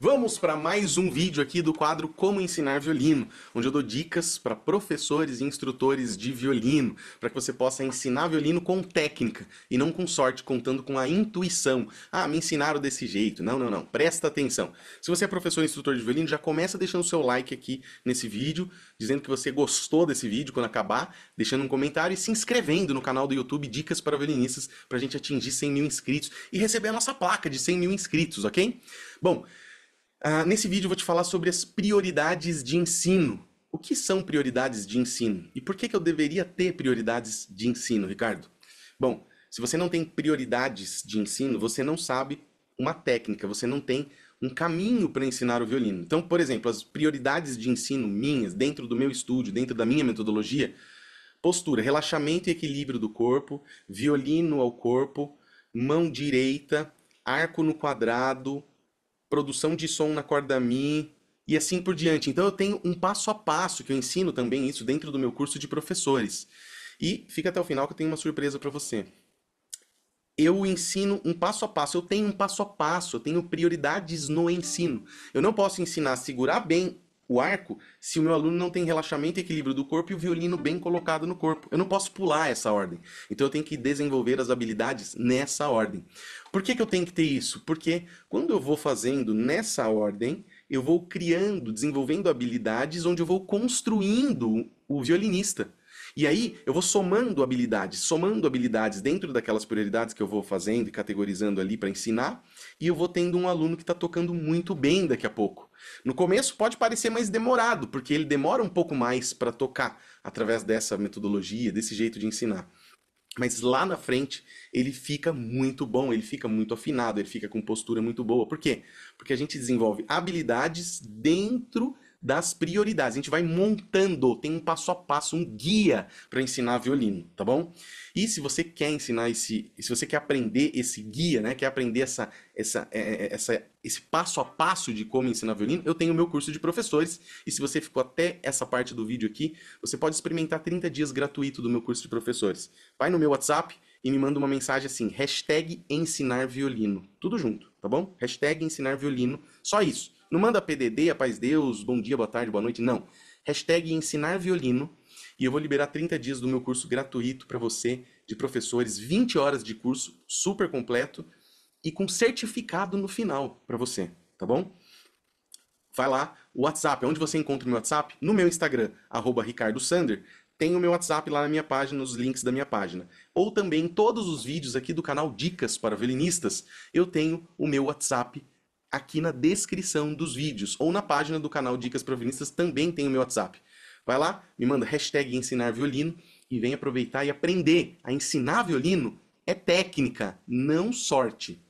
Vamos para mais um vídeo aqui do quadro Como Ensinar Violino, onde eu dou dicas para professores e instrutores de violino, para que você possa ensinar violino com técnica e não com sorte, contando com a intuição. Ah, me ensinaram desse jeito. Não, não, não. Presta atenção. Se você é professor e instrutor de violino, já começa deixando o seu like aqui nesse vídeo, dizendo que você gostou desse vídeo quando acabar, deixando um comentário e se inscrevendo no canal do YouTube Dicas para Violinistas, para a gente atingir 100 mil inscritos e receber a nossa placa de 100 mil inscritos, ok? Bom, ah, nesse vídeo eu vou te falar sobre as prioridades de ensino. O que são prioridades de ensino? E por que, que eu deveria ter prioridades de ensino, Ricardo? Bom, se você não tem prioridades de ensino, você não sabe uma técnica, você não tem um caminho para ensinar o violino. Então, por exemplo, as prioridades de ensino minhas, dentro do meu estúdio, dentro da minha metodologia, postura, relaxamento e equilíbrio do corpo, violino ao corpo, mão direita, arco no quadrado, produção de som na corda Mi e assim por diante. Então eu tenho um passo a passo que eu ensino também isso dentro do meu curso de professores. E fica até o final que eu tenho uma surpresa para você. Eu ensino um passo a passo, eu tenho um passo a passo, eu tenho prioridades no ensino. Eu não posso ensinar a segurar bem o arco se o meu aluno não tem relaxamento e equilíbrio do corpo e o violino bem colocado no corpo. Eu não posso pular essa ordem. Então eu tenho que desenvolver as habilidades nessa ordem. Por que, que eu tenho que ter isso? Porque quando eu vou fazendo nessa ordem, eu vou criando, desenvolvendo habilidades onde eu vou construindo o violinista. E aí eu vou somando habilidades, somando habilidades dentro daquelas prioridades que eu vou fazendo e categorizando ali para ensinar, e eu vou tendo um aluno que está tocando muito bem daqui a pouco. No começo pode parecer mais demorado, porque ele demora um pouco mais para tocar através dessa metodologia, desse jeito de ensinar. Mas lá na frente ele fica muito bom, ele fica muito afinado, ele fica com postura muito boa. Por quê? Porque a gente desenvolve habilidades dentro das prioridades. A gente vai montando, tem um passo a passo, um guia para ensinar violino, tá bom? E se você quer ensinar esse, se você quer aprender esse guia, né, quer aprender essa, essa, é, é, é, essa, esse passo a passo de como ensinar violino, eu tenho o meu curso de professores. E se você ficou até essa parte do vídeo aqui, você pode experimentar 30 dias gratuito do meu curso de professores. Vai no meu WhatsApp e me manda uma mensagem assim, hashtag ensinar violino. Tudo junto, tá bom? Hashtag ensinar violino. Só isso. Não manda PDD, a é paz Deus, bom dia, boa tarde, boa noite, não. Hashtag ensinar violino e eu vou liberar 30 dias do meu curso gratuito para você de professores, 20 horas de curso super completo e com certificado no final para você, tá bom? Vai lá, o WhatsApp, onde você encontra o meu WhatsApp? No meu Instagram, @ricardo_sander tem o meu WhatsApp lá na minha página, os links da minha página. Ou também todos os vídeos aqui do canal Dicas para Violinistas, eu tenho o meu WhatsApp aqui na descrição dos vídeos ou na página do canal Dicas para também tem o meu WhatsApp. Vai lá, me manda hashtag ensinar violino e vem aproveitar e aprender a ensinar violino é técnica, não sorte.